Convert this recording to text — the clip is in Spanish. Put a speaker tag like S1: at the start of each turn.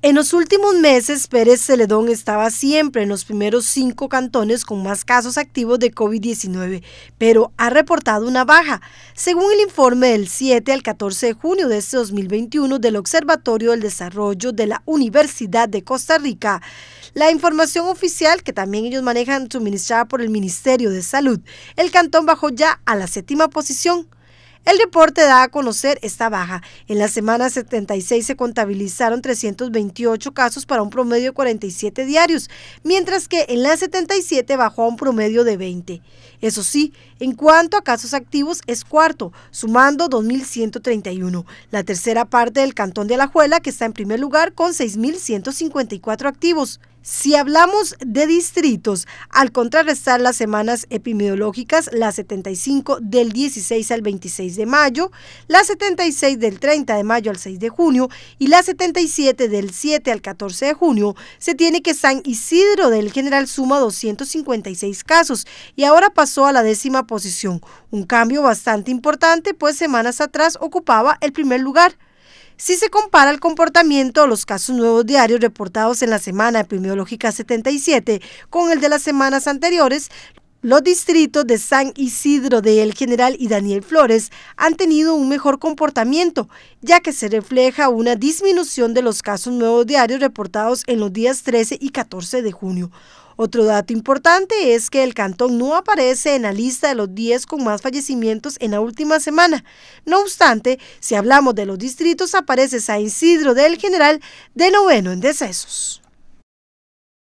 S1: En los últimos meses, Pérez Celedón estaba siempre en los primeros cinco cantones con más casos activos de COVID-19, pero ha reportado una baja. Según el informe del 7 al 14 de junio de este 2021 del Observatorio del Desarrollo de la Universidad de Costa Rica, la información oficial que también ellos manejan suministrada por el Ministerio de Salud, el cantón bajó ya a la séptima posición el reporte da a conocer esta baja. En la semana 76 se contabilizaron 328 casos para un promedio de 47 diarios, mientras que en la 77 bajó a un promedio de 20. Eso sí, en cuanto a casos activos es cuarto, sumando 2.131, la tercera parte del cantón de Alajuela que está en primer lugar con 6.154 activos. Si hablamos de distritos, al contrarrestar las semanas epidemiológicas, las 75 del 16 al 26 de mayo, la 76 del 30 de mayo al 6 de junio y la 77 del 7 al 14 de junio, se tiene que San Isidro del General suma 256 casos y ahora pasó a la décima posición, un cambio bastante importante pues semanas atrás ocupaba el primer lugar. Si se compara el comportamiento de los casos nuevos diarios reportados en la semana epidemiológica 77 con el de las semanas anteriores, los distritos de San Isidro de El General y Daniel Flores han tenido un mejor comportamiento, ya que se refleja una disminución de los casos nuevos diarios reportados en los días 13 y 14 de junio. Otro dato importante es que el cantón no aparece en la lista de los 10 con más fallecimientos en la última semana. No obstante, si hablamos de los distritos, aparece San Isidro del General de noveno en decesos.